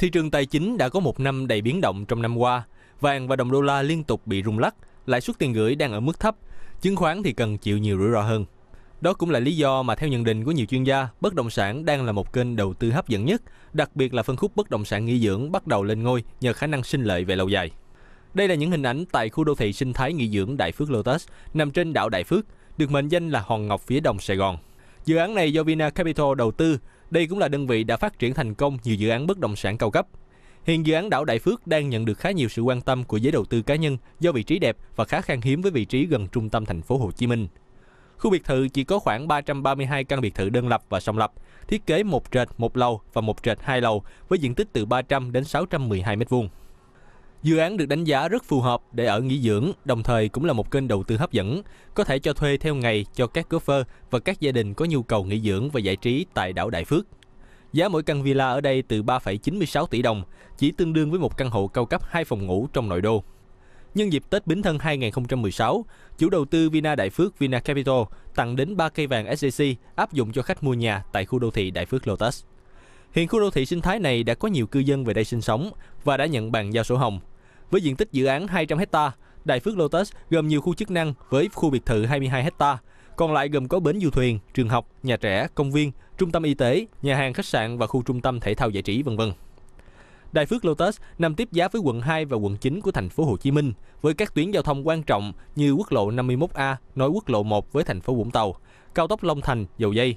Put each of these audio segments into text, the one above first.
Thị trường tài chính đã có một năm đầy biến động trong năm qua. Vàng và đồng đô la liên tục bị rung lắc, lãi suất tiền gửi đang ở mức thấp, chứng khoán thì cần chịu nhiều rủi ro hơn. Đó cũng là lý do mà theo nhận định của nhiều chuyên gia, bất động sản đang là một kênh đầu tư hấp dẫn nhất, đặc biệt là phân khúc bất động sản nghỉ dưỡng bắt đầu lên ngôi nhờ khả năng sinh lợi về lâu dài. Đây là những hình ảnh tại khu đô thị sinh thái nghỉ dưỡng Đại Phước Lotus nằm trên đảo Đại Phước, được mệnh danh là Hòn Ngọc phía đông Sài Gòn. Dự án này do Vina Capital đầu tư đây cũng là đơn vị đã phát triển thành công nhiều dự án bất động sản cao cấp. Hiện dự án đảo Đại Phước đang nhận được khá nhiều sự quan tâm của giới đầu tư cá nhân do vị trí đẹp và khá khan hiếm với vị trí gần trung tâm thành phố Hồ Chí Minh. Khu biệt thự chỉ có khoảng 332 căn biệt thự đơn lập và song lập, thiết kế một trệt một lầu và một trệt hai lầu với diện tích từ 300 đến 612 m2. Dự án được đánh giá rất phù hợp để ở nghỉ dưỡng, đồng thời cũng là một kênh đầu tư hấp dẫn, có thể cho thuê theo ngày cho các golfer và các gia đình có nhu cầu nghỉ dưỡng và giải trí tại đảo Đại Phước. Giá mỗi căn villa ở đây từ 3,96 tỷ đồng, chỉ tương đương với một căn hộ cao cấp 2 phòng ngủ trong nội đô. Nhân dịp Tết Bính Thân 2016, chủ đầu tư Vina Đại Phước Vina Capital tặng đến 3 cây vàng SJC áp dụng cho khách mua nhà tại khu đô thị Đại Phước Lotus. Hiện khu đô thị sinh thái này đã có nhiều cư dân về đây sinh sống và đã nhận bàn giao sổ hồng. Với diện tích dự án 200 hecta, Đại Phước Lotus gồm nhiều khu chức năng với khu biệt thự 22 hecta, còn lại gồm có bến du thuyền, trường học, nhà trẻ, công viên, trung tâm y tế, nhà hàng khách sạn và khu trung tâm thể thao giải trí vân vân. Đại Phước Lotus nằm tiếp giáp với quận 2 và quận 9 của thành phố Hồ Chí Minh với các tuyến giao thông quan trọng như quốc lộ 51A nối quốc lộ 1 với thành phố Vũng Tàu, cao tốc Long Thành, Dầu Dây,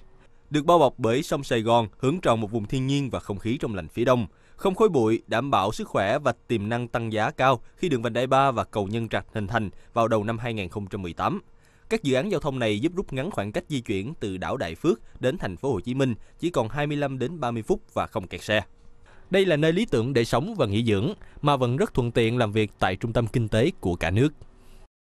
được bao bọc bởi sông Sài Gòn, hướng tròn một vùng thiên nhiên và không khí trong lành phía đông, không khói bụi, đảm bảo sức khỏe và tiềm năng tăng giá cao khi đường vành đai 3 và cầu Nhân Trạch hình thành vào đầu năm 2018. Các dự án giao thông này giúp rút ngắn khoảng cách di chuyển từ đảo Đại Phước đến thành phố Hồ Chí Minh chỉ còn 25 đến 30 phút và không kẹt xe. Đây là nơi lý tưởng để sống và nghỉ dưỡng mà vẫn rất thuận tiện làm việc tại trung tâm kinh tế của cả nước.